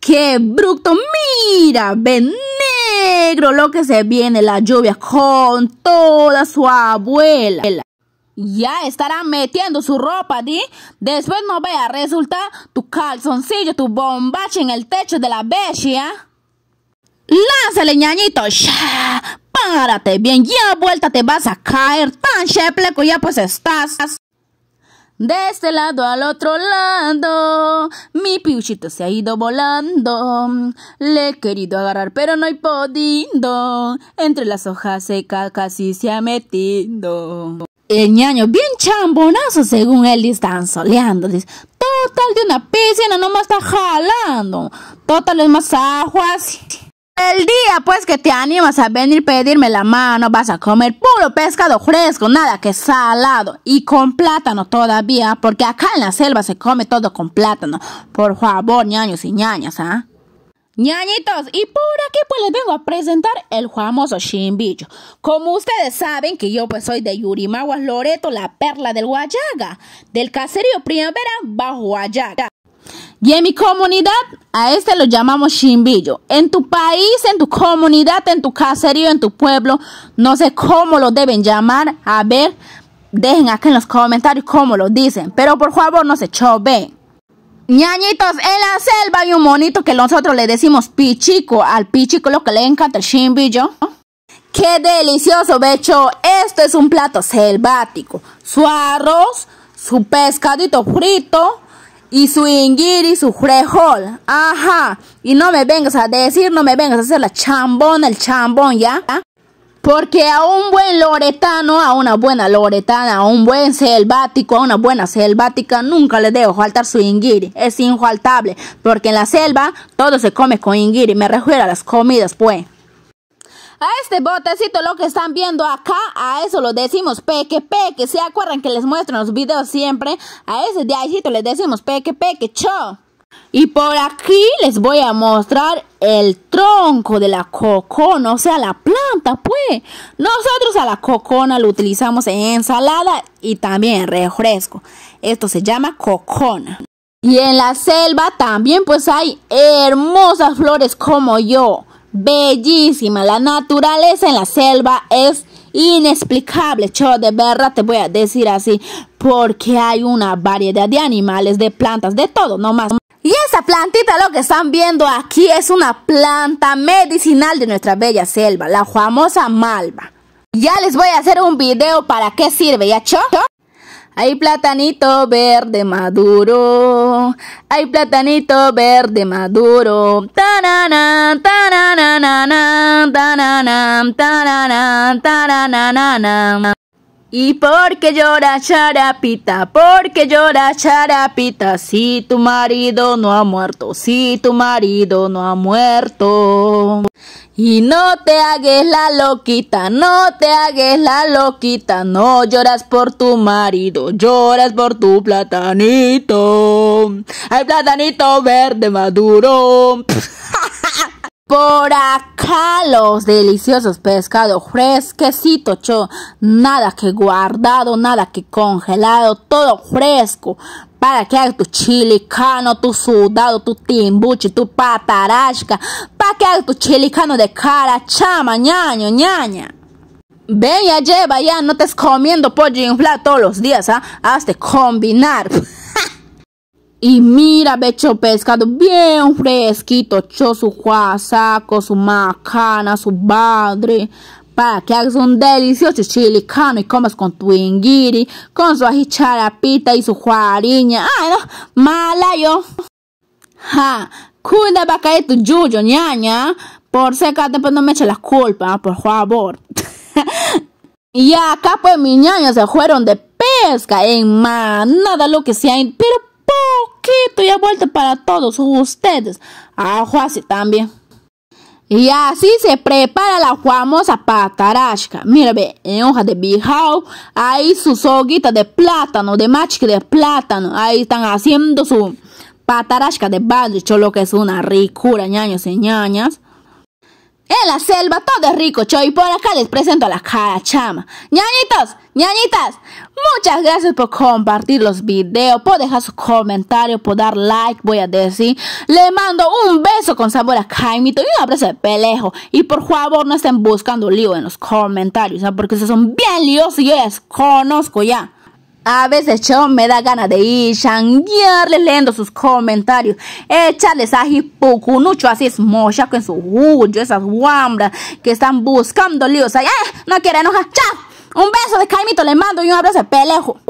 ¡Qué bruto! ¡Mira! ven negro lo que se viene la lluvia con toda su abuela! Ya estará metiendo su ropa, ¿di? Después no vea, resulta tu calzoncillo, tu bombache en el techo de la bestia. ¡Lánzale, ñañito! ¡Párate bien! Ya vuelta te vas a caer tan chepleco ya pues estás. De este lado al otro lado, mi piuchito se ha ido volando. Le he querido agarrar, pero no he podido. Entre las hojas secas casi se ha metido. El ñaño, bien chambonazo, según él, están soleando. Total de una piscina, no más está jalando. Total es más ajo Así. El día pues que te animas a venir pedirme la mano, vas a comer puro pescado fresco, nada que salado y con plátano todavía, porque acá en la selva se come todo con plátano. Por favor, ñaños y ñañas, ¿ah? Ñañitos, y por aquí pues les vengo a presentar el famoso chimbillo. Como ustedes saben que yo pues soy de Yurimaguas Loreto, la perla del Guayaga, del caserío Primavera bajo Guayaga. Y en mi comunidad, a este lo llamamos chimbillo. En tu país, en tu comunidad, en tu caserío, en tu pueblo, no sé cómo lo deben llamar. A ver, dejen acá en los comentarios cómo lo dicen. Pero por favor, no se choven. Ñañitos en la selva hay un monito que nosotros le decimos pichico. Al pichico lo que le encanta el chimbillo. ¡Qué delicioso, becho! Esto es un plato selvático. Su arroz, su pescadito frito, y su y su frejol. Ajá. Y no me vengas a decir, no me vengas a hacer la chambón, el chambón, ¿ya? Porque a un buen loretano, a una buena loretana, a un buen selvático, a una buena selvática, nunca le dejo faltar su ingiri. Es infaltable. Porque en la selva todo se come con ingiri. Me refiero a las comidas, pues. A este botecito lo que están viendo acá, a eso lo decimos peque peque. ¿Se acuerdan que les muestro en los videos siempre? A ese ahícito les decimos peque peque, cho. Y por aquí les voy a mostrar el tronco de la cocona, o sea, la planta, pues. Nosotros a la cocona lo utilizamos en ensalada y también en refresco. Esto se llama cocona. Y en la selva también pues hay hermosas flores como yo bellísima. La naturaleza en la selva es inexplicable. Yo de verdad te voy a decir así. Porque hay una variedad de animales, de plantas, de todo, no Y esa plantita, lo que están viendo aquí, es una planta medicinal de nuestra bella selva, la famosa malva. Ya les voy a hacer un video para qué sirve, ¿ya cho? Hay platanito verde maduro, hay platanito verde maduro, tanana, tanana na na na ¿Y porque llora charapita? porque llora charapita? Si tu marido no ha muerto, si tu marido no ha muerto. Y no te hagas la loquita, no te hagas la loquita, no lloras por tu marido, lloras por tu platanito. Hay platanito verde maduro. Por acá los deliciosos pescados fresquecito, cho. Nada que guardado, nada que congelado, todo fresco. Para que hagas tu chilicano, tu sudado, tu timbuche, tu patarasca. Para que hagas tu chilicano de cara, chama, ñaño, ñaña. Ven ya lleva ya, no te comiendo pollo inflado todos los días, ¿ah? Hazte combinar. Y mira, becho pescado bien fresquito, cho su guasaco, su macana, su padre, para que hagas un delicioso chilicano y comas con tu ingiri, con su ají charapita y su juariña. ah, no, mala yo. Ja, cuida para caer tu yuyo, ñaña. Por seca, después no me eche la culpa, ah, por favor. y acá, pues, mi ñaña se fueron de pesca en nada lo que sea, pero poquito y vuelto para todos ustedes. Ajo así también. Y así se prepara la famosa patarasca. Mira, ve, en hojas de bijao, ahí sus hoguitas de plátano, de machique de plátano, ahí están haciendo su patarasca de barrio, lo que es una ricura, ñaños y en la selva todo es rico, choy y por acá les presento a la cara chama. ¡Ñañitos! ¡Ñañitas! Muchas gracias por compartir los videos, por dejar sus comentarios, por dar like, voy a decir. Le mando un beso con sabor a Caimito y un abrazo de pelejo. Y por favor no estén buscando lío en los comentarios, porque esos son bien líos y yo los conozco ya. A veces yo me da ganas de ir changuearles leyendo sus comentarios, echarles a hipucunucho, así es mochaco en su huyo, esas guambras que están buscando líos. Ay, eh, ¡Ah! no quiere enojar, chao. Un beso de Caimito le mando y un abrazo de pelejo.